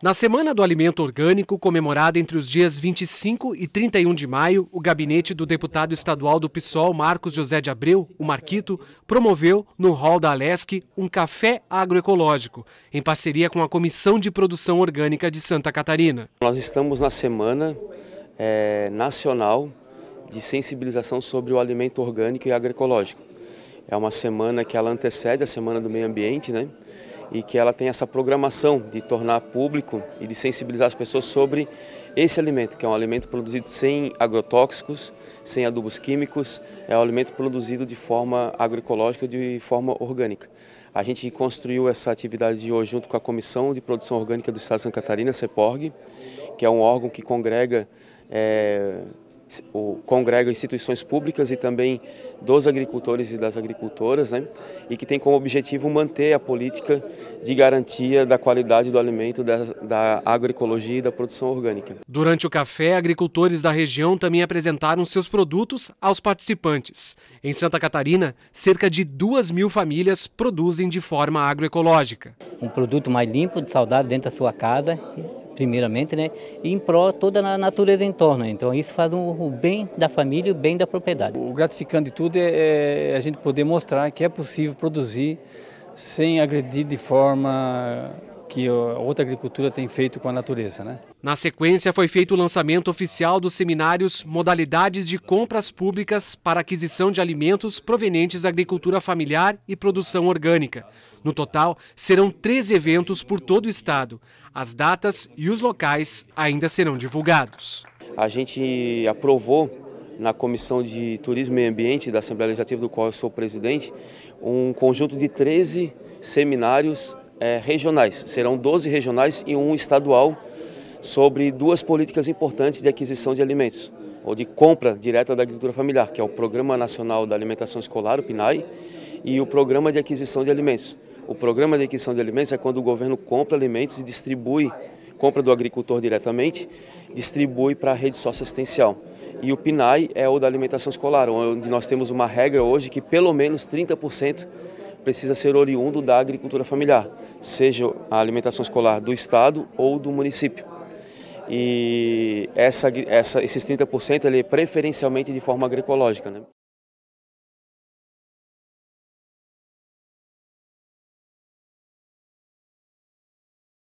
Na Semana do Alimento Orgânico, comemorada entre os dias 25 e 31 de maio, o gabinete do deputado estadual do PSOL, Marcos José de Abreu, o Marquito, promoveu, no hall da Alesc, um café agroecológico, em parceria com a Comissão de Produção Orgânica de Santa Catarina. Nós estamos na Semana é, Nacional de Sensibilização sobre o Alimento Orgânico e Agroecológico. É uma semana que ela antecede a Semana do Meio Ambiente, né? e que ela tem essa programação de tornar público e de sensibilizar as pessoas sobre esse alimento, que é um alimento produzido sem agrotóxicos, sem adubos químicos, é um alimento produzido de forma agroecológica, de forma orgânica. A gente construiu essa atividade de hoje junto com a Comissão de Produção Orgânica do Estado de Santa Catarina, CEPORG, que é um órgão que congrega é, o, congrega instituições públicas e também dos agricultores e das agricultoras, né? e que tem como objetivo manter a política de garantia da qualidade do alimento, da, da agroecologia e da produção orgânica. Durante o café, agricultores da região também apresentaram seus produtos aos participantes. Em Santa Catarina, cerca de duas mil famílias produzem de forma agroecológica. Um produto mais limpo, de saudável dentro da sua casa primeiramente, né? E em pró toda a natureza em torno. Então isso faz o bem da família e o bem da propriedade. O gratificante de tudo é, é a gente poder mostrar que é possível produzir sem agredir de forma que outra agricultura tem feito com a natureza. Né? Na sequência, foi feito o lançamento oficial dos seminários Modalidades de Compras Públicas para Aquisição de Alimentos Provenientes da Agricultura Familiar e Produção Orgânica. No total, serão 13 eventos por todo o estado. As datas e os locais ainda serão divulgados. A gente aprovou na Comissão de Turismo e Ambiente da Assembleia Legislativa, do qual eu sou presidente, um conjunto de 13 seminários é, regionais. Serão 12 regionais e um estadual sobre duas políticas importantes de aquisição de alimentos ou de compra direta da agricultura familiar, que é o Programa Nacional da Alimentação Escolar, o PNAE, e o Programa de Aquisição de Alimentos. O Programa de Aquisição de Alimentos é quando o governo compra alimentos e distribui compra do agricultor diretamente, distribui para a rede socioassistencial. E o PNAE é o da alimentação escolar, onde nós temos uma regra hoje que pelo menos 30% precisa ser oriundo da agricultura familiar, seja a alimentação escolar do Estado ou do município. E essa, essa, esses 30% ele é preferencialmente de forma agroecológica. Né?